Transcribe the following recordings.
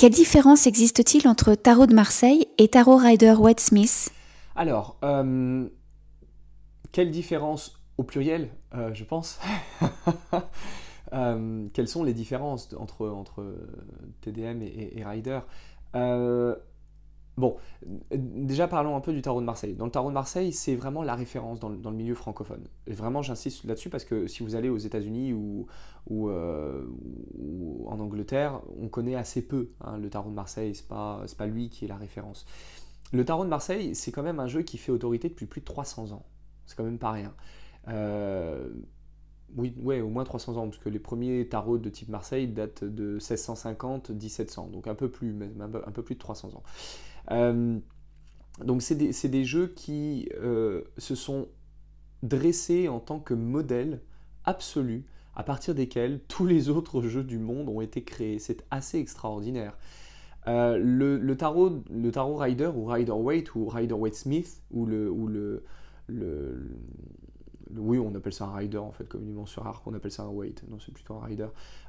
Quelle différence existe-t-il entre Tarot de Marseille et Tarot Rider White Smith Alors, euh, quelle différence au pluriel, euh, je pense euh, Quelles sont les différences entre, entre TDM et Rider Bon, euh, déjà parlons un peu du tarot de Marseille. Dans le tarot de Marseille, c'est vraiment la référence dans le, milieu francophone. Et vraiment, j'insiste là-dessus parce que si vous allez aux États-Unis ou, euh, en Angleterre, on connaît assez peu hein, le tarot de Marseille. C'est pas pas lui qui est la référence. Le tarot de Marseille, c'est quand même un jeu qui fait autorité depuis plus de 300 ans. C'est quand même pas rien. Euh, oui, ouais, au moins 300 ans, parce que les premiers tarots de type Marseille datent de 1650-1700, donc un peu plus, un peu, un peu plus de 300 ans. Euh, donc c'est des, jeux qui euh, se sont dressés en tant que modèle absolu à partir desquels tous les autres jeux du monde ont été créés. C'est assez extraordinaire. Euh, le, tarot, le tarot Rider ou Rider Waite ou Rider Waite Smith ou le, ou le, oui, on appelle ça un rider en fait, communément sur arc, on appelle ça un weight. Non, c'est plutôt un rider.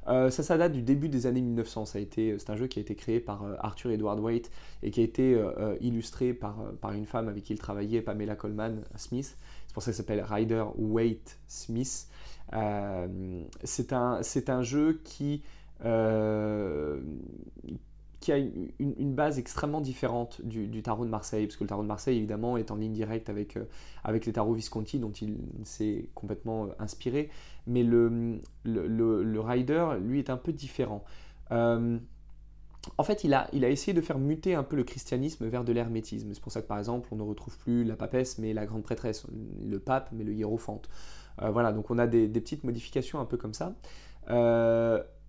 Euh, ça, ça date du début des années 1900. Ça a été, euh, c'est un jeu qui a été créé par euh, Arthur Edward Waite et qui a été illustré par, par une femme avec qui il travaillait, Pamela Coleman Smith. C'est pour ça qu'il s'appelle Rider Waite Smith. c'est un, c'est un jeu qui, qui a une, base extrêmement différente du, tarot de Marseille, parce que le tarot de Marseille, évidemment, est en ligne directe avec, euh, avec les tarots Visconti, dont il s'est complètement euh, inspiré, mais le, le, Rider, lui, est un peu différent. Euh, en fait, il a, il a essayé de faire muter un peu le christianisme vers de l'hermétisme. C'est pour ça que, par exemple, on ne retrouve plus la papesse, mais la grande prêtresse, le pape, mais le hiérophante. voilà, donc on a des, petites modifications un peu comme ça.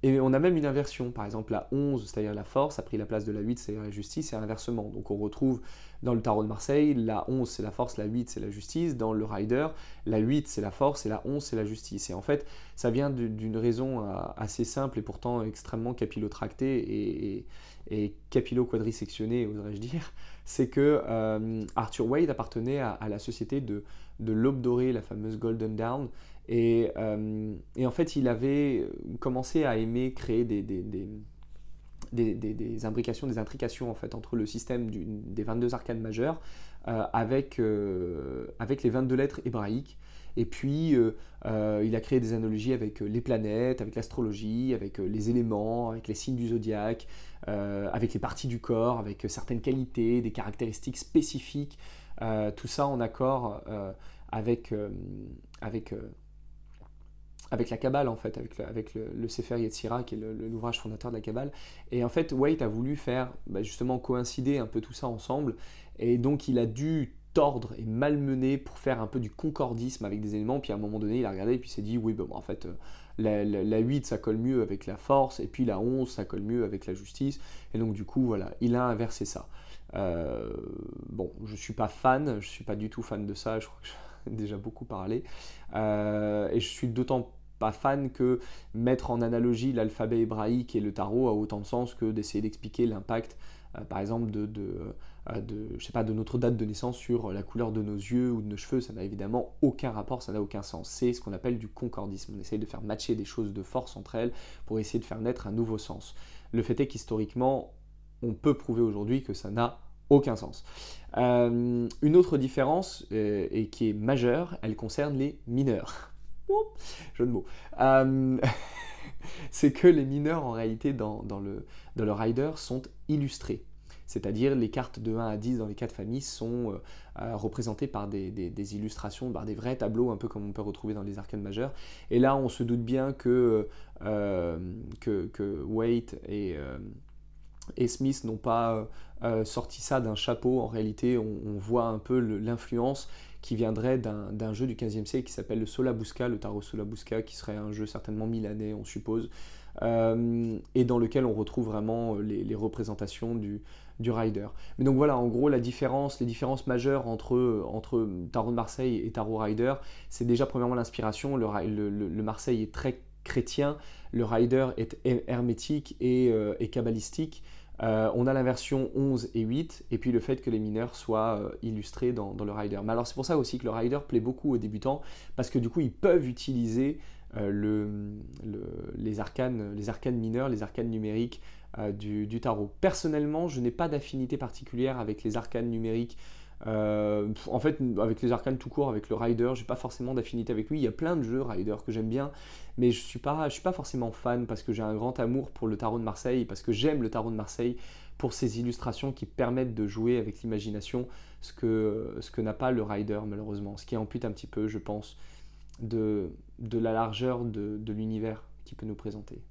Et on a même une inversion. Par exemple, la 11, c'est-à-dire la force, a pris la place de la 8, c'est-à-dire la justice, et inversement. Donc on retrouve dans le tarot de Marseille, la 11 c'est la force, la 8 c'est la justice. Dans le rider, la 8 c'est la force et la 11 c'est la justice. Et en fait, ça vient d'une raison euh, assez simple et pourtant extrêmement capillotractée et, et, et capillo-quadrisectionnée, oserais-je dire. C'est que euh, Arthur Wade appartenait à la société de de l'aube dorée, la fameuse Golden Dawn. Euh, et, en fait, il avait commencé à aimer créer des, des, imbrications, des intrications en fait, entre le système des 22 arcanes majeures euh, avec, euh, avec les 22 lettres hébraïques. Et puis, il a créé des analogies avec les planètes, avec l'astrologie, avec les éléments, avec les signes du zodiaque, avec les parties du corps, avec certaines qualités, des caractéristiques spécifiques euh, tout ça en accord euh, avec, euh, avec, avec la Kabbale, en fait, avec le, avec le, Sefer qui est l'ouvrage fondateur de la Kabbale. Et en fait, Waite a voulu faire bah, justement coïncider un peu tout ça ensemble. Et donc, il a dû tordre et malmener pour faire un peu du concordisme avec des éléments. Puis à un moment donné, il a regardé et puis s'est dit oui, bah, en fait, euh, la, 8, ça colle mieux avec la force, et puis la 11, ça colle mieux avec la justice. Et donc, du coup, voilà, il a inversé ça. Euh, bon, je suis pas fan, je suis pas du tout fan de ça, je crois que j'ai déjà beaucoup parlé. Euh, et je suis d'autant pas fan que mettre en analogie l'alphabet hébraïque et le tarot a autant de sens que d'essayer d'expliquer l'impact euh, par exemple de, euh, sais pas, de notre date de naissance sur la couleur de nos yeux ou de nos cheveux, ça n'a évidemment aucun rapport, ça n'a aucun sens. C'est ce qu'on appelle du concordisme. On essaye de faire matcher des choses de force entre elles pour essayer de faire naître un nouveau sens. Le fait est qu'historiquement, on peut prouver aujourd'hui que ça n'a aucun sens. Euh, une autre différence, et qui est majeure, elle concerne les mineurs. Jeu de mots. c'est que les mineurs en réalité dans, le, rider sont illustrés. C'est-à-dire les cartes de 1 à 10 dans les quatre familles sont euh, euh, représentées par des, illustrations, par des vrais tableaux, un peu comme on peut retrouver dans les arcades majeures. Et là, on se doute bien que, euh, que, Waite et, et Smith n'ont pas sorti ça d'un chapeau. En réalité, on voit un peu l'influence qui viendrait d'un jeu du 15e siècle qui s'appelle le Solabusca, le tarot Solabusca, qui serait un jeu certainement milanais, on suppose, euh, et dans lequel on retrouve vraiment euh, les, représentations du, rider. Mais donc voilà, en gros, la différence, les différences majeures entre, entre Tarot de Marseille et Tarot Rider, c'est déjà premièrement l'inspiration. Le, Marseille est très chrétien, le rider est hermétique et, euh, et kabbalistique. Euh, on a la version 11 et 8, et puis le fait que les mineurs soient euh, illustrés dans, le rider. Mais alors c'est pour ça aussi que le rider plaît beaucoup aux débutants, parce que du coup ils peuvent utiliser euh, les, arcanes, les arcanes mineurs, les arcanes numériques du, tarot. Personnellement, je n'ai pas d'affinité particulière avec les arcanes numériques euh, en fait, avec les arcanes tout court, avec le Rider, j'ai pas forcément d'affinité avec lui. Il y a plein de jeux Rider que j'aime bien, mais je suis pas, je suis pas forcément fan parce que j'ai un grand amour pour le tarot de Marseille, parce que j'aime le tarot de Marseille pour ses illustrations qui permettent de jouer avec l'imagination, ce que, ce que n'a pas le Rider malheureusement, ce qui ampute un petit peu, je pense, de, de la largeur de, de l'univers qu'il peut nous présenter.